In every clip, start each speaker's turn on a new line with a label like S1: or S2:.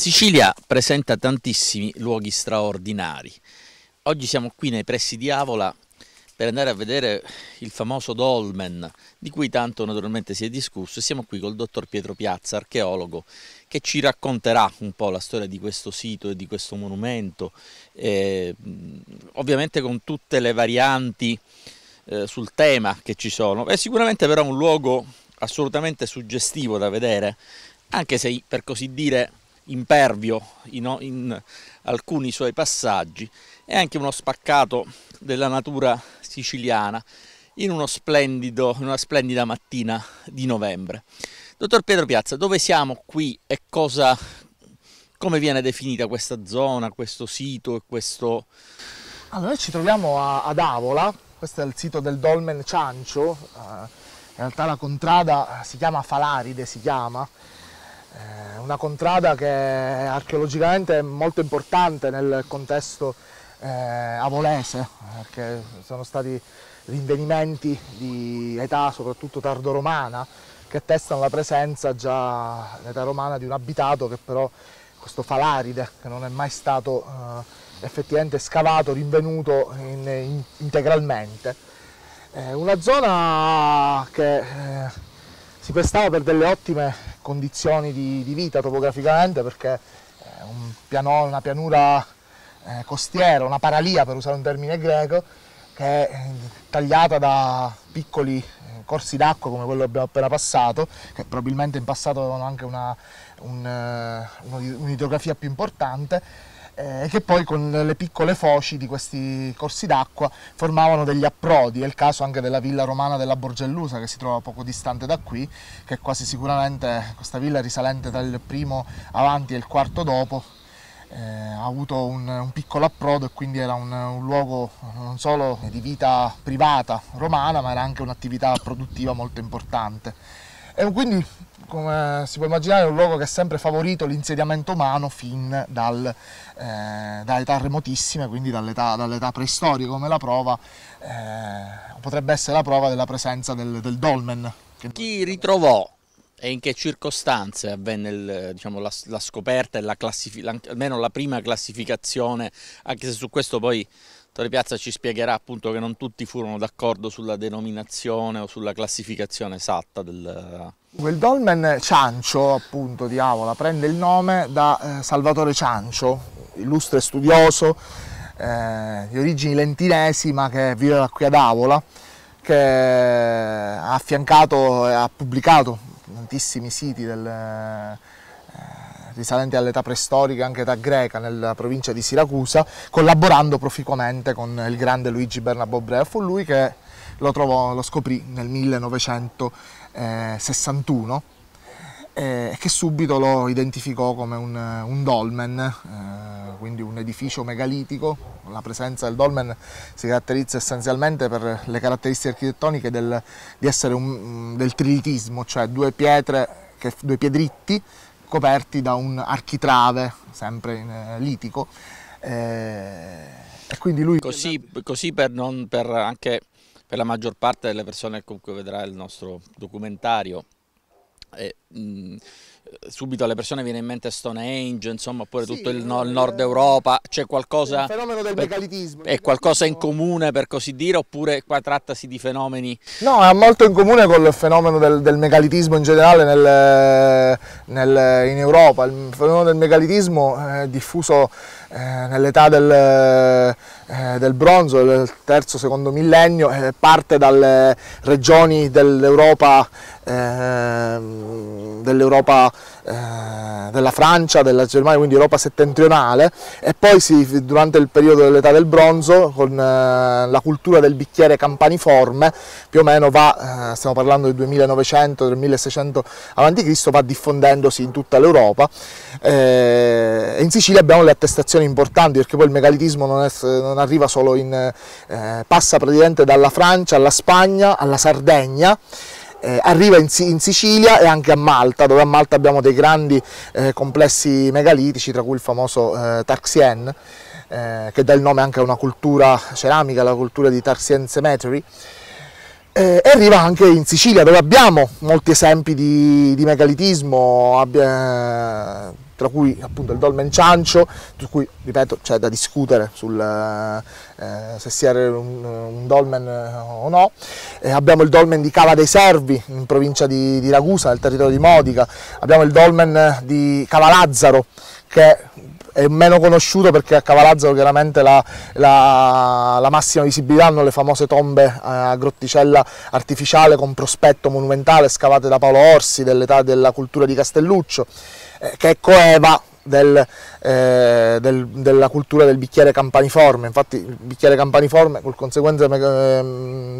S1: Sicilia presenta tantissimi luoghi straordinari. Oggi siamo qui nei pressi di Avola per andare a vedere il famoso dolmen di cui tanto naturalmente si è discusso e siamo qui col dottor Pietro Piazza, archeologo, che ci racconterà un po' la storia di questo sito e di questo monumento, eh, ovviamente con tutte le varianti eh, sul tema che ci sono. È sicuramente però un luogo assolutamente suggestivo da vedere, anche se per così dire impervio in, in alcuni suoi passaggi e anche uno spaccato della natura siciliana in, uno splendido, una splendida mattina di novembre. Dottor Pietro Piazza, dove siamo qui e cosa, come viene definita questa zona, questo sito e questo...
S2: Allora, ah, noi ci troviamo a, ad Avola, questo è il sito del Dolmen Ciancio, uh, in realtà la contrada si chiama Falaride, si chiama, eh, una contrada che archeologicamente è molto importante nel contesto eh, avolese, perché sono stati rinvenimenti di età soprattutto tardoromana che attestano la presenza già in età romana di un abitato che però questo falaride che non è mai stato eh, effettivamente scavato, rinvenuto in, in, integralmente. Eh, una zona che eh, si prestava per delle ottime condizioni di, di vita topograficamente perché è eh, un piano, una pianura eh, costiera, una paralia per usare un termine greco, che è eh, tagliata da piccoli eh, corsi d'acqua come quello che abbiamo appena passato, che probabilmente in passato avevano anche un'idrografia un, un'ideografia più importante, eh, che poi con le piccole foci di questi corsi d'acqua formavano degli approdi, è il caso anche della villa romana della Borgellusa che si trova poco distante da qui, che quasi sicuramente questa villa risalente dal primo avanti e il quarto dopo eh, ha avuto un, un, piccolo approdo e quindi era un, un, luogo non solo di vita privata romana ma era anche un'attività produttiva molto importante. E quindi, come si può immaginare, è un luogo che ha sempre favorito l'insediamento umano fin dal, eh, da età remotissime, quindi dall'età, dall'età preistorica, come la prova, eh, potrebbe essere la prova della presenza del, del dolmen.
S1: Chi ritrovò e in che circostanze avvenne il, diciamo, la, la, scoperta e la almeno la prima classificazione, anche se su questo poi Torre Piazza ci spiegherà appunto che non tutti furono d'accordo sulla denominazione o sulla classificazione esatta del... Eh,
S2: Quel dolmen Ciancio appunto di Avola prende il nome da eh, Salvatore Ciancio, illustre studioso eh, di origini lentinesi ma che viveva qui ad Avola, che ha affiancato e ha pubblicato tantissimi siti del risalenti all'età preistorica, anche da greca, nella provincia di Siracusa, collaborando proficuamente con il grande Luigi Bernabò Brea. Fu lui che lo, trovò, lo scoprì nel 1961 eh, che subito lo identificò come un, un dolmen, eh, quindi un edificio megalitico. La presenza del dolmen si caratterizza essenzialmente per le caratteristiche architettoniche del, di essere un, del trilitismo, cioè due pietre, che, due piedritti coperti da un architrave, sempre in eh, litico. Eh, e quindi lui...
S1: Così, così per, non, per anche per la maggior parte delle persone con cui vedrà il nostro documentario, eh, mh, mm, subito alle persone viene in mente Stonehenge, insomma, oppure sì, tutto il, eh, no, il, nord Europa, c'è qualcosa... Il fenomeno del megalitismo. È qualcosa in comune, per così dire, oppure qua trattasi di fenomeni...
S2: No, ha molto in comune con il fenomeno del, del megalitismo in generale nel, nel, in Europa. Il fenomeno del megalitismo eh, è diffuso eh, nell'età del eh, del bronzo del terzo secondo millennio eh, parte dalle regioni dell'Europa ehm, dell'Europa eh, della Francia, della Germania, quindi Europa settentrionale e poi si, durante il periodo dell'età del bronzo con eh, la cultura del bicchiere campaniforme più o meno va, eh, stiamo parlando del 2900-3600 a.C., va diffondendosi in tutta l'Europa e in Sicilia abbiamo le attestazioni importanti perché poi il megalitismo non, è, non arriva solo in, passa praticamente dalla Francia alla Spagna alla Sardegna eh, arriva in, in, Sicilia e anche a Malta, dove a Malta abbiamo dei grandi eh, complessi megalitici, tra cui il famoso eh, Tarxien, eh, che dà il nome anche a una cultura ceramica, la cultura di Tarxien Cemetery, eh, e arriva anche in Sicilia, dove abbiamo molti esempi di, di megalitismo, abbia, tra cui appunto il dolmen ciancio, di cui ripeto c'è da discutere sul, eh, eh se sia un, un, dolmen eh, o no. Eh, abbiamo il dolmen di Cava dei Servi in provincia di, di Ragusa, nel territorio di Modica, abbiamo il dolmen eh, di Cava Lazzaro che è meno conosciuto perché a Cavalazzaro chiaramente la, la, la, massima visibilità hanno le famose tombe a grotticella artificiale con prospetto monumentale scavate da Paolo Orsi dell'età della cultura di Castelluccio. Eh, che è coeva del, eh, del, della cultura del bicchiere campaniforme, infatti il bicchiere campaniforme col conseguente me ehm,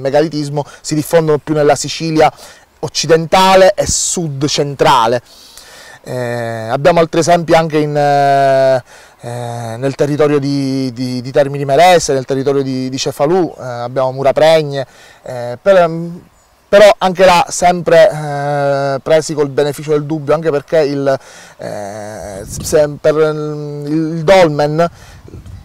S2: megalitismo si diffondono più nella Sicilia occidentale e sud centrale. Eh, abbiamo altri esempi anche in, eh, eh nel territorio di, di, di, Termini Merese, nel territorio di, di Cefalù, eh, abbiamo Murapregne, eh, per, ehm, però anche là sempre eh, presi col beneficio del dubbio, anche perché il, eh, per il dolmen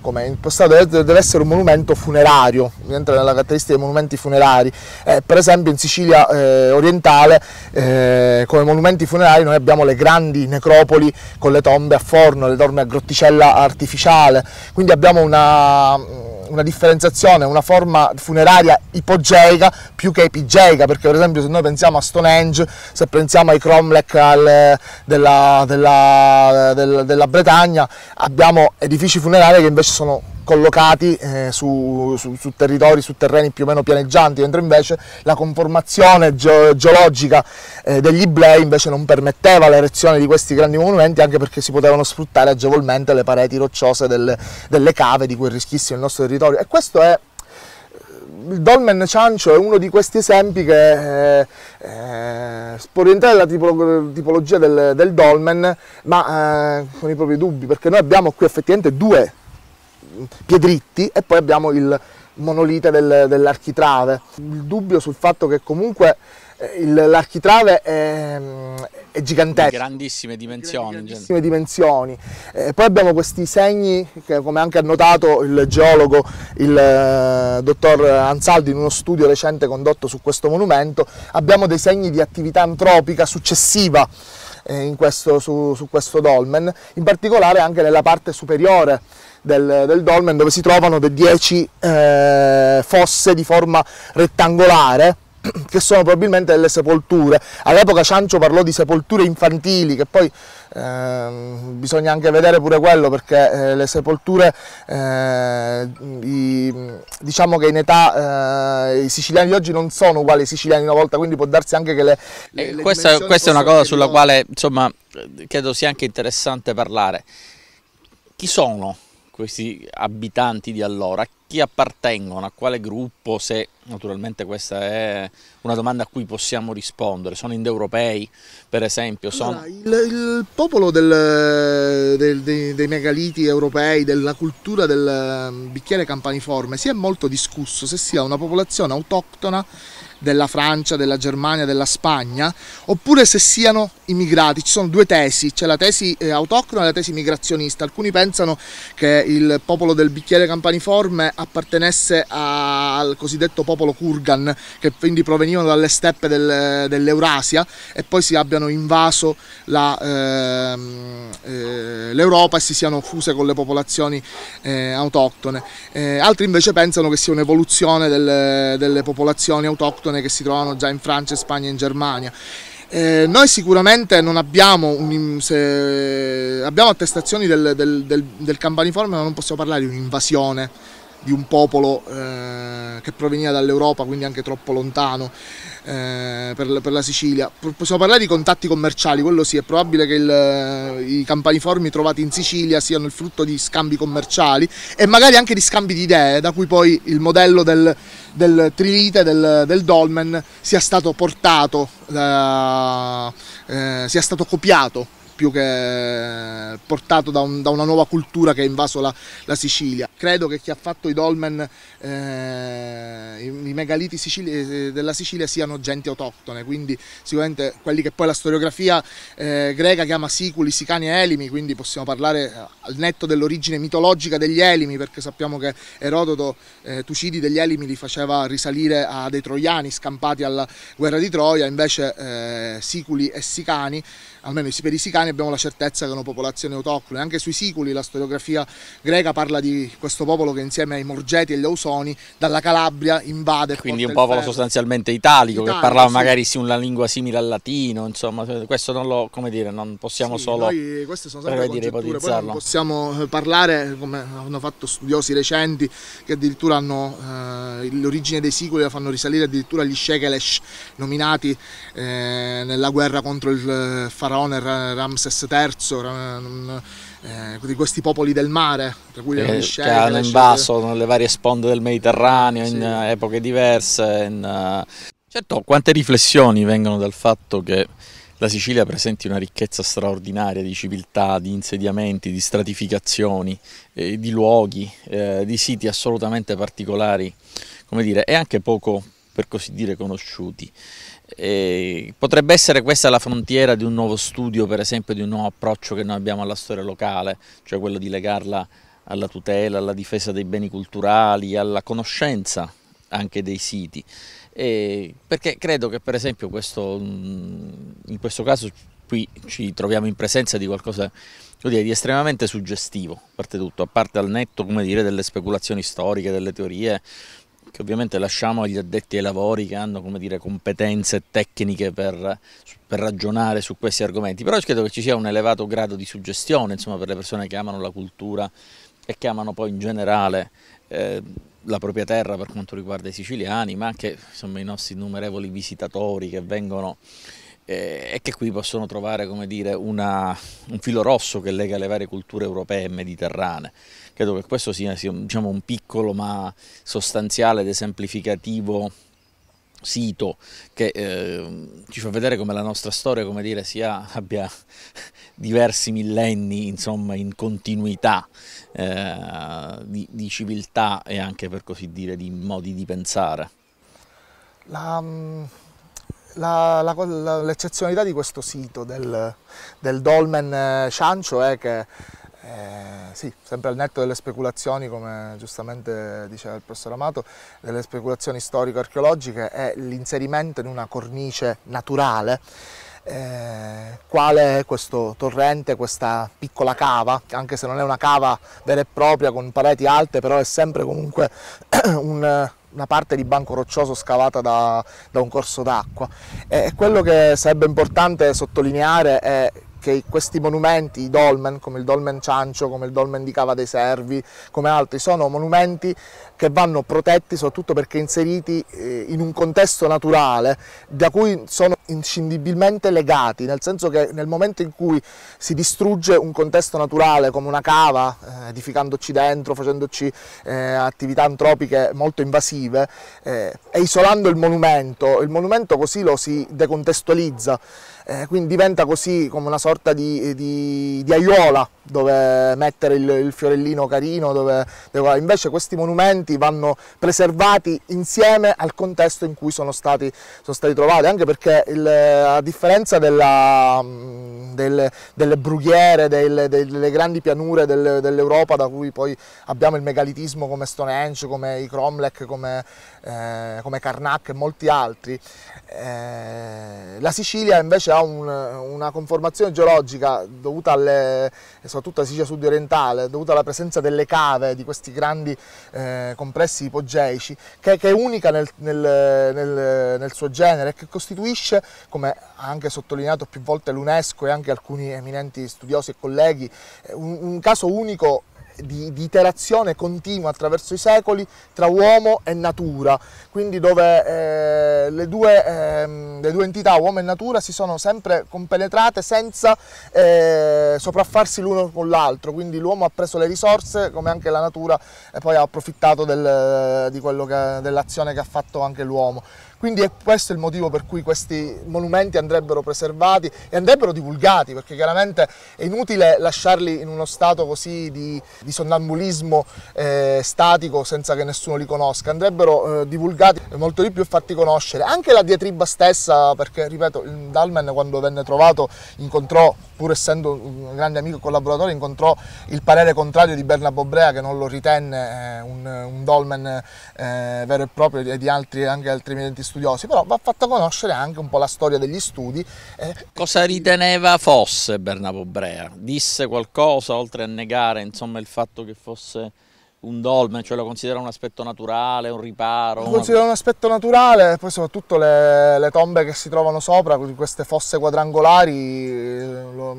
S2: come impostato deve essere un monumento funerario, entra nella caratteristica dei monumenti funerari. Eh, per esempio in Sicilia eh, orientale eh, come monumenti funerari noi abbiamo le grandi necropoli con le tombe a forno, le tombe a grotticella artificiale, quindi abbiamo una, una differenziazione, una forma funeraria ipogeica più che epigeica, perché per esempio se noi pensiamo a Stonehenge, se pensiamo ai cromlech al, della, della, della, della Bretagna, abbiamo edifici funerari che invece sono collocati eh, su, su, su, territori, su terreni più o meno pianeggianti, mentre invece la conformazione ge geologica eh, degli iblei invece non permetteva l'erezione di questi grandi monumenti anche perché si potevano sfruttare agevolmente le pareti rocciose delle, delle cave di quel rischissimo nostro territorio e questo è eh, il dolmen ciancio è uno di questi esempi che eh, eh, può tipologia del, del, dolmen, ma eh, con i propri dubbi, perché noi abbiamo qui effettivamente due Piedritti e poi abbiamo il monolite del, dell'architrave. Il dubbio sul fatto che comunque eh, l'architrave è, è, gigantesco. Di grandissime
S1: dimensioni. grandissime
S2: dimensioni. Eh, poi abbiamo questi segni che, come anche ha notato il geologo, il eh, dottor Ansaldi, in uno studio recente condotto su questo monumento, abbiamo dei segni di attività antropica successiva. Eh, questo, su, su questo dolmen, in particolare anche nella parte superiore del, del dolmen dove si trovano 10 eh, fosse di forma rettangolare che sono probabilmente delle sepolture. All'epoca Ciancio parlò di sepolture infantili, che poi eh, bisogna anche vedere pure quello, perché eh, le sepolture, eh, i, diciamo che in età eh, i siciliani di oggi non sono uguali ai siciliani una volta, quindi può darsi anche che le... le, eh, le questa, questa è una cosa sulla non...
S1: quale, insomma, credo sia anche interessante parlare. Chi sono questi abitanti di allora chi appartengono, a quale gruppo, se naturalmente questa è una domanda a cui possiamo rispondere, sono indoeuropei per esempio? Sono... Allora,
S2: il, il, popolo del, del, dei, dei, megaliti europei, della cultura del mm, bicchiere campaniforme, si è molto discusso se sia una popolazione autoctona della Francia, della Germania, della Spagna, oppure se siano immigrati. Ci sono due tesi, c'è la tesi eh, autoctona e la tesi migrazionista. Alcuni pensano che il popolo del bicchiere campaniforme appartenesse al cosiddetto popolo Kurgan, che quindi provenivano dalle steppe del, dell'Eurasia e poi si abbiano invaso ehm, eh, l'Europa eh, eh, e si siano fuse con le popolazioni eh, autoctone. Eh, altri invece pensano che sia un'evoluzione delle, delle popolazioni autoctone che si trovano già in Francia, in Spagna e in Germania. Eh, noi sicuramente non abbiamo, un, se, abbiamo attestazioni del, del, del, del campaniforme, ma non possiamo parlare di un'invasione di un popolo eh, che proveniva dall'Europa, quindi anche troppo lontano eh, per, per, la Sicilia. Possiamo parlare di contatti commerciali, quello sì, è probabile che il, i campaniformi trovati in Sicilia siano il frutto di scambi commerciali e magari anche di scambi di idee, da cui poi il modello del, del trilite, del, del, dolmen, sia stato portato, da, eh, eh, sia stato copiato più che portato da, un, da una nuova cultura che ha invaso la, la, Sicilia. Credo che chi ha fatto i dolmen, eh, i, megaliti Sicili, eh, della Sicilia siano gente autoctone, quindi sicuramente quelli che poi la storiografia eh, greca chiama siculi, sicani e elimi, quindi possiamo parlare eh, al netto dell'origine mitologica degli elimi, perché sappiamo che Erodoto eh, Tucidi degli elimi li faceva risalire a dei troiani scampati alla guerra di Troia, invece eh, siculi e sicani almeno per i sicani abbiamo la certezza che è una popolazione autoctone, Anche sui siculi la storiografia greca parla di questo popolo che insieme ai Morgeti e agli Ausoni dalla Calabria invade. Quindi un popolo
S1: sostanzialmente italico, italico, che parlava sì. magari una lingua simile al latino, insomma cioè, questo non lo, come dire, non possiamo sì, solo noi,
S2: queste sono sempre dire, ipotizzarlo. possiamo eh, parlare, come hanno fatto studiosi recenti, che addirittura hanno eh, l'origine dei siculi la fanno risalire addirittura agli Shekelesh nominati eh, nella guerra contro il faraone eh, Faraone, Ramses III, eh, di questi popoli del mare, tra cui le Miscele. Eh, che hanno invaso
S1: le varie sponde del Mediterraneo sì. in eh, epoche diverse. In, eh. certo, quante riflessioni vengono dal fatto che la Sicilia presenti una ricchezza straordinaria di civiltà, di insediamenti, di stratificazioni, eh, di luoghi, eh, di siti assolutamente particolari, come dire, e anche poco, per così dire, conosciuti. E potrebbe essere questa la frontiera di un nuovo studio, per esempio di un nuovo approccio che noi abbiamo alla storia locale, cioè quello di legarla alla tutela, alla difesa dei beni culturali, alla conoscenza anche dei siti. E perché credo che per esempio questo, in questo caso qui ci troviamo in presenza di qualcosa dire, di estremamente suggestivo, a parte tutto, a parte al netto dire, delle speculazioni storiche, delle teorie, che ovviamente lasciamo agli addetti ai lavori che hanno dire, competenze tecniche per, per, ragionare su questi argomenti, però credo che ci sia un elevato grado di suggestione insomma, per le persone che amano la cultura e che amano poi in generale eh, la propria terra per quanto riguarda i siciliani, ma anche insomma, i nostri innumerevoli visitatori che vengono eh, e che qui possono trovare dire, una, un filo rosso che lega le varie culture europee e mediterranee. Credo che questo sia, sia diciamo, un piccolo ma sostanziale ed esemplificativo sito che eh, ci fa vedere come la nostra storia come dire, sia, abbia diversi millenni insomma, in continuità eh, di, di civiltà e anche per così dire di modi di pensare.
S2: La, mm, l'eccezionalità di questo sito del, del dolmen eh, Ciancio è che eh, sì, sempre al netto delle speculazioni, come giustamente diceva il professor Amato, delle speculazioni storico-archeologiche, è l'inserimento in una cornice naturale, eh, quale è questo torrente, questa piccola cava, anche se non è una cava vera e propria con pareti alte, però è sempre comunque un, una parte di banco roccioso scavata da, da un corso d'acqua. E quello che sarebbe importante sottolineare è che questi monumenti, i dolmen, come il dolmen Ciancio, come il dolmen di Cava dei Servi, come altri, sono monumenti che vanno protetti soprattutto perché inseriti eh, in un contesto naturale da cui sono inscindibilmente legati, nel senso che nel momento in cui si distrugge un contesto naturale come una cava, eh, edificandoci dentro, facendoci eh, attività antropiche molto invasive eh, e isolando il monumento, il monumento così lo si decontestualizza, eh, quindi diventa così come una sorta di, di, di aiuola dove mettere il, il fiorellino carino, dove, dove, invece questi monumenti vanno preservati insieme al contesto in cui sono stati, sono stati trovati, anche perché il, a differenza della, mm, del, delle brughiere, del, delle grandi pianure del, dell'Europa da cui poi abbiamo il megalitismo come Stonehenge, come i Cromlech, come eh, come Karnak e molti altri. Eh, la Sicilia invece ha un, una conformazione geologica dovuta alle, soprattutto alla Sicilia sudorientale, dovuta alla presenza delle cave, di questi grandi eh, complessi ipogeici, che, che è unica nel, nel, nel, nel suo genere e che costituisce, come ha anche sottolineato più volte l'UNESCO e anche alcuni eminenti studiosi e colleghi, eh, un, un caso unico di, di, interazione continua attraverso i secoli tra uomo e natura, quindi dove eh, le, due, eh, le, due, entità, uomo e natura, si sono sempre compenetrate senza eh, sopraffarsi l'uno con l'altro, quindi l'uomo ha preso le risorse come anche la natura e poi ha approfittato del, dell'azione che ha fatto anche l'uomo. Quindi è questo il motivo per cui questi monumenti andrebbero preservati e andrebbero divulgati, perché chiaramente è inutile lasciarli in uno stato così di, di sonnambulismo eh, statico senza che nessuno li conosca. Andrebbero eh, divulgati molto di più e fatti conoscere. Anche la diatriba stessa, perché ripeto, il Dalmen quando venne trovato incontrò pur essendo un grande amico e collaboratore, incontrò il parere contrario di Bernabo Brea che non lo ritenne eh, un, un dolmen eh, vero e proprio e di altri, anche altri eminenti studiosi, però va fatta conoscere anche un po' la storia degli studi. Eh.
S1: Cosa riteneva fosse Bernabo Brea? Disse qualcosa oltre a negare insomma, il fatto che fosse un dolmen, cioè lo considera un aspetto naturale, un riparo? Lo considera una...
S2: un aspetto naturale, poi soprattutto le, le tombe che si trovano sopra, queste fosse quadrangolari, lo,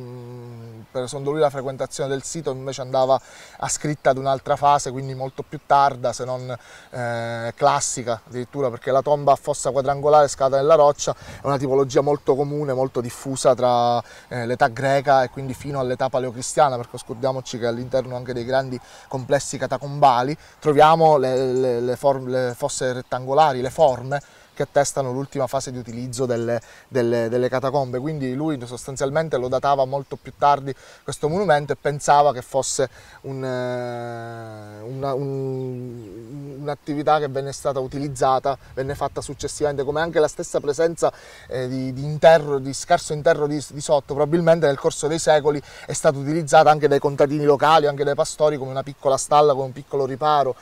S2: per secondo lui la frequentazione del sito invece andava ascritta ad un'altra fase, quindi molto più tarda se non eh, classica addirittura, perché la tomba a fossa quadrangolare scavata nella roccia è una tipologia molto comune, molto diffusa tra eh, l'età greca e quindi fino all'età paleocristiana, perché scordiamoci che all'interno anche dei grandi complessi catacombali troviamo le, le, le, le fosse rettangolari, le forme che attestano l'ultima fase di utilizzo delle, delle, delle catacombe, quindi lui sostanzialmente lo datava molto più tardi questo monumento e pensava che fosse eh, un'attività un, un che venne stata utilizzata, venne fatta successivamente, come anche la stessa presenza eh, di, di, interro, di, scarso interro di, di, sotto, probabilmente nel corso dei secoli è stata utilizzata anche dai contadini locali, anche dai pastori come una piccola stalla, come un piccolo riparo,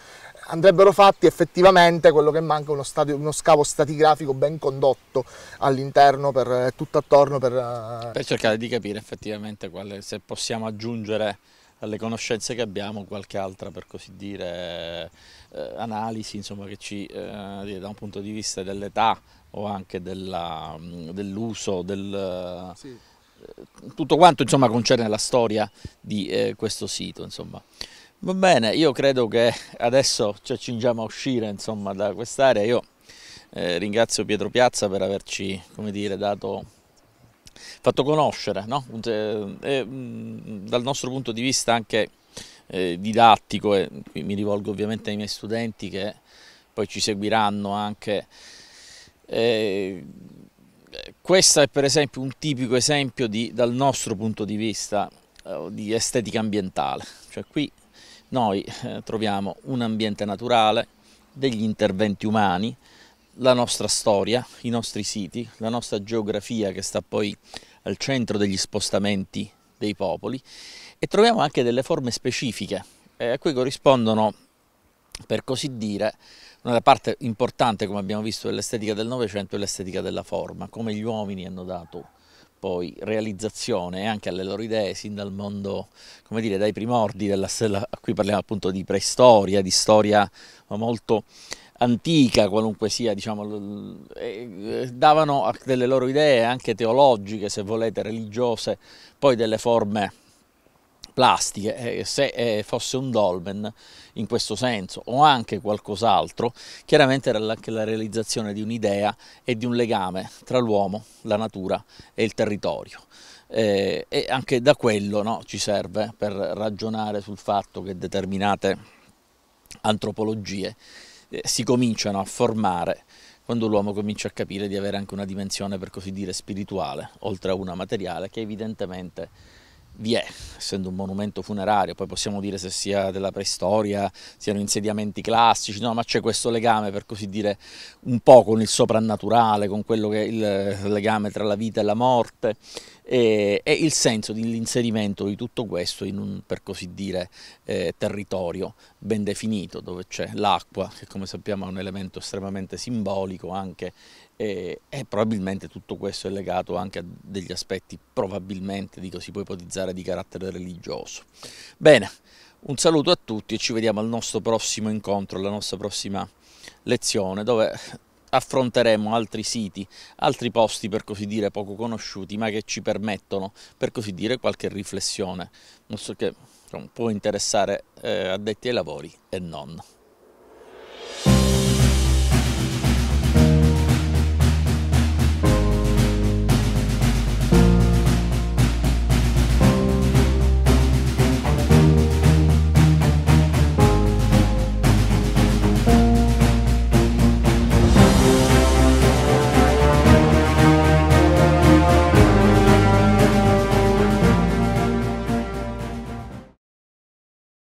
S2: andrebbero fatti effettivamente quello che manca uno, stadio, uno scavo stratigrafico ben condotto all'interno per eh, tutto attorno per, eh, per
S1: cercare di capire effettivamente quale, se possiamo aggiungere alle conoscenze che abbiamo qualche altra per così dire eh, analisi insomma che ci eh, da un punto di vista dell'età o anche mm, dell'uso del eh, sì. tutto quanto insomma concerne la storia di eh, questo sito insomma Va bene, io credo che adesso ci accingiamo a uscire insomma, da quest'area. Io eh, ringrazio Pietro Piazza per averci dire, dato, fatto conoscere, no? Eh, e, e, mm, dal nostro punto di vista anche eh, didattico, e mi rivolgo ovviamente ai miei studenti che poi ci seguiranno anche. Eh, questo è per esempio un tipico esempio di, dal nostro punto di vista eh, di estetica ambientale, cioè qui noi eh, troviamo un ambiente naturale, degli interventi umani, la nostra storia, i nostri siti, la nostra geografia che sta poi al centro degli spostamenti dei popoli e troviamo anche delle forme specifiche eh, a cui corrispondono, per così dire, una parte importante, come abbiamo visto, dell'estetica del Novecento e l'estetica della forma, come gli uomini hanno dato poi realizzazione anche alle loro idee sin dal mondo, come dire, dai primordi della stella, qui parliamo appunto di preistoria, di storia molto antica qualunque sia, diciamo, eh, davano delle loro idee anche teologiche, se volete, religiose, poi delle forme plastiche, eh, se eh, fosse un dolmen in questo senso o anche qualcos'altro, chiaramente era anche la realizzazione di un'idea e di un legame tra l'uomo, la natura e il territorio. Eh, e anche da quello no, ci serve per ragionare sul fatto che determinate antropologie eh, si cominciano a formare quando l'uomo comincia a capire di avere anche una dimensione per così dire spirituale, oltre a una materiale, che evidentemente vi è, essendo un monumento funerario, poi possiamo dire se sia della preistoria, siano insediamenti classici, no, ma c'è questo legame per così dire un po' con il soprannaturale, con quello che è il legame tra la vita e la morte e, e il senso dell'inserimento di tutto questo in un per così dire eh, territorio ben definito dove c'è l'acqua che come sappiamo è un elemento estremamente simbolico anche e, e, probabilmente tutto questo è legato anche a degli aspetti, probabilmente, dico, si può ipotizzare di carattere religioso. Bene, un saluto a tutti e ci vediamo al nostro prossimo incontro, alla nostra prossima lezione, dove affronteremo altri siti, altri posti per così dire poco conosciuti, ma che ci permettono, per così dire, qualche riflessione, non so che può interessare eh, addetti ai lavori e non.